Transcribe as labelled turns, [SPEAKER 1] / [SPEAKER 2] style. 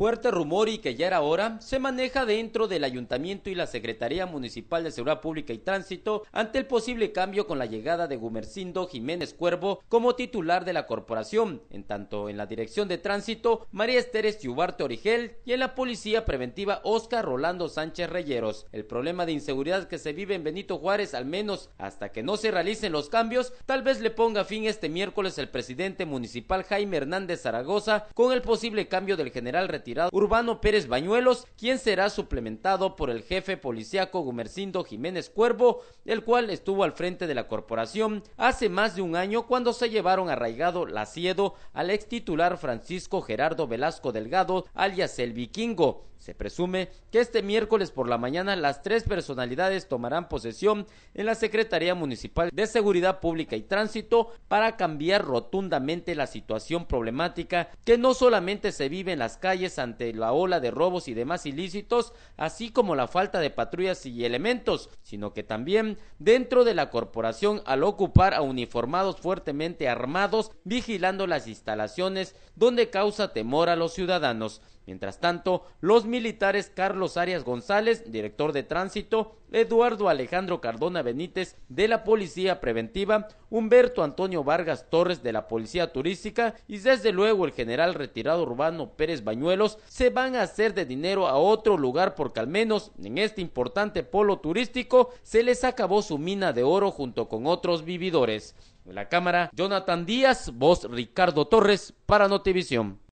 [SPEAKER 1] fuerte rumor y que ya era hora, se maneja dentro del ayuntamiento y la Secretaría Municipal de Seguridad Pública y Tránsito ante el posible cambio con la llegada de Gumercindo Jiménez Cuervo como titular de la corporación, en tanto en la Dirección de Tránsito María Esteres Yubarte Origel y en la Policía Preventiva Oscar Rolando Sánchez Reyeros. El problema de inseguridad que se vive en Benito Juárez, al menos hasta que no se realicen los cambios, tal vez le ponga fin este miércoles el presidente municipal Jaime Hernández Zaragoza con el posible cambio del general retirado Urbano Pérez Bañuelos, quien será suplementado por el jefe policíaco Gumercindo Jiménez Cuervo, el cual estuvo al frente de la corporación hace más de un año cuando se llevaron arraigado la Siedo al ex titular Francisco Gerardo Velasco Delgado, alias el Vikingo. Se presume que este miércoles por la mañana las tres personalidades tomarán posesión en la Secretaría Municipal de Seguridad Pública y Tránsito para cambiar rotundamente la situación problemática que no solamente se vive en las calles ante la ola de robos y demás ilícitos, así como la falta de patrullas y elementos, sino que también dentro de la corporación al ocupar a uniformados fuertemente armados vigilando las instalaciones donde causa temor a los ciudadanos. Mientras tanto, los militares Carlos Arias González, director de tránsito, Eduardo Alejandro Cardona Benítez de la Policía Preventiva, Humberto Antonio Vargas Torres de la Policía Turística y desde luego el general retirado urbano Pérez Bañuelos se van a hacer de dinero a otro lugar porque al menos en este importante polo turístico se les acabó su mina de oro junto con otros vividores. En la cámara, Jonathan Díaz, voz Ricardo Torres para Notivisión.